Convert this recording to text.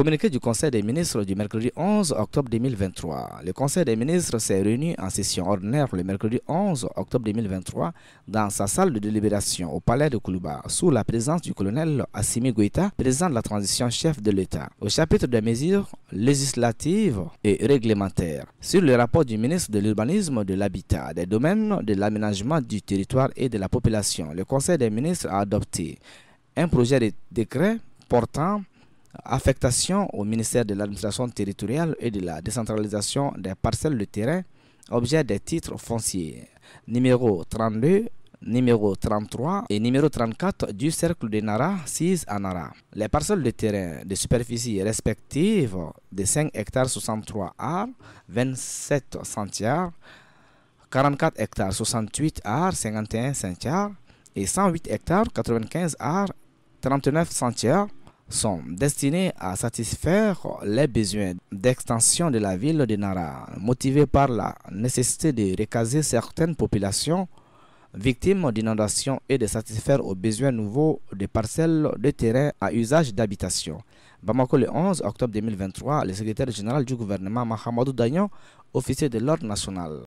Communiqué du Conseil des ministres du mercredi 11 octobre 2023. Le Conseil des ministres s'est réuni en session ordinaire le mercredi 11 octobre 2023 dans sa salle de délibération au palais de Koulouba, sous la présence du colonel Assimi Goïta, président de la transition chef de l'État, au chapitre des mesures législatives et réglementaires, sur le rapport du ministre de l'Urbanisme, de l'Habitat, des domaines, de l'aménagement du territoire et de la population. Le Conseil des ministres a adopté un projet de décret portant affectation au ministère de l'administration territoriale et de la décentralisation des parcelles de terrain, objet des titres fonciers numéro 32, numéro 33 et numéro 34 du cercle de Nara 6 à Nara. Les parcelles de terrain de superficie respective de 5 hectares 63 à 27 centières, 44 hectares 68 à 51 centiares et 108 hectares 95 à 39 centiares sont destinés à satisfaire les besoins d'extension de la ville de Nara, motivés par la nécessité de recaser certaines populations victimes d'inondations et de satisfaire aux besoins nouveaux des parcelles de terrain à usage d'habitation. Bamako le 11 octobre 2023, le secrétaire général du gouvernement Mahamadou Dagnon, officier de l'ordre national,